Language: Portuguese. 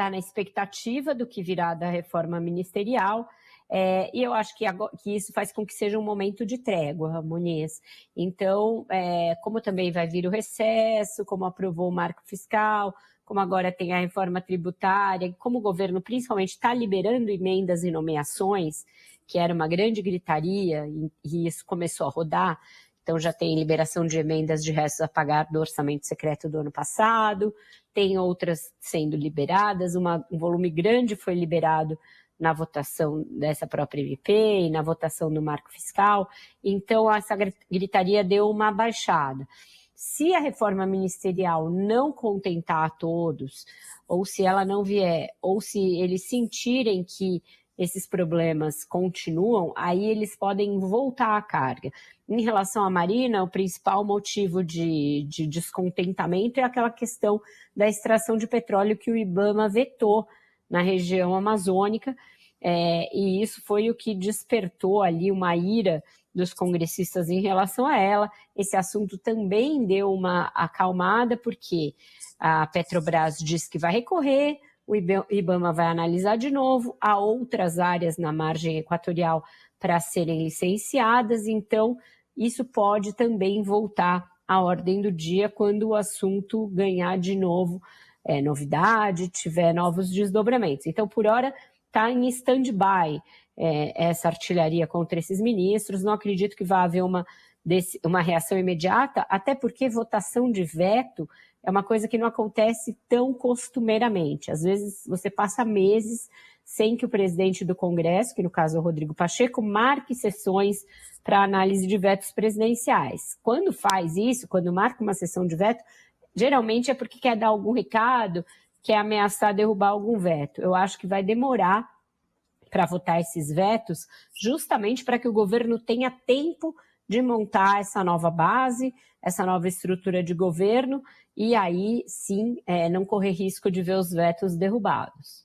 está na expectativa do que virá da reforma ministerial. É, e eu acho que, agora, que, isso faz com que seja um momento de trégua, Muniz. Então, é, como também vai vir o recesso, como aprovou o marco fiscal, como agora tem a reforma tributária, como o governo principalmente está liberando emendas e nomeações, que era uma grande gritaria, e, e isso começou a rodar, então já tem liberação de emendas de restos a pagar do orçamento secreto do ano passado, tem outras sendo liberadas, uma, um volume grande foi liberado na votação dessa própria MP e na votação do marco fiscal. Então essa gritaria deu uma baixada. Se a reforma ministerial não contentar a todos, ou se ela não vier, ou se eles sentirem que esses problemas continuam, aí eles podem voltar à carga. Em relação à Marina, o principal motivo de, de descontentamento é aquela questão da extração de petróleo que o Ibama vetou na região amazônica. É, e isso foi o que despertou ali uma ira dos congressistas em relação a ela. Esse assunto também deu uma acalmada, porque a Petrobras diz que vai recorrer, o IBAMA vai analisar de novo. Há outras áreas na margem equatorial para serem licenciadas, então isso pode também voltar à ordem do dia quando o assunto ganhar de novo é, novidade, tiver novos desdobramentos. Então, por hora, está em stand-by é, essa artilharia contra esses ministros. Não acredito que vá haver uma, uma reação imediata, até porque votação de veto é uma coisa que não acontece tão costumeiramente. Às vezes você passa meses sem que o presidente do Congresso, que no caso é o Rodrigo Pacheco, marque sessões para análise de vetos presidenciais. Quando faz isso, quando marca uma sessão de veto, geralmente é porque quer dar algum recado, quer ameaçar derrubar algum veto. Eu acho que vai demorar para votar esses vetos, justamente para que o governo tenha tempo de montar essa nova base, essa nova estrutura de governo, e aí sim é, não correr risco de ver os vetos derrubados.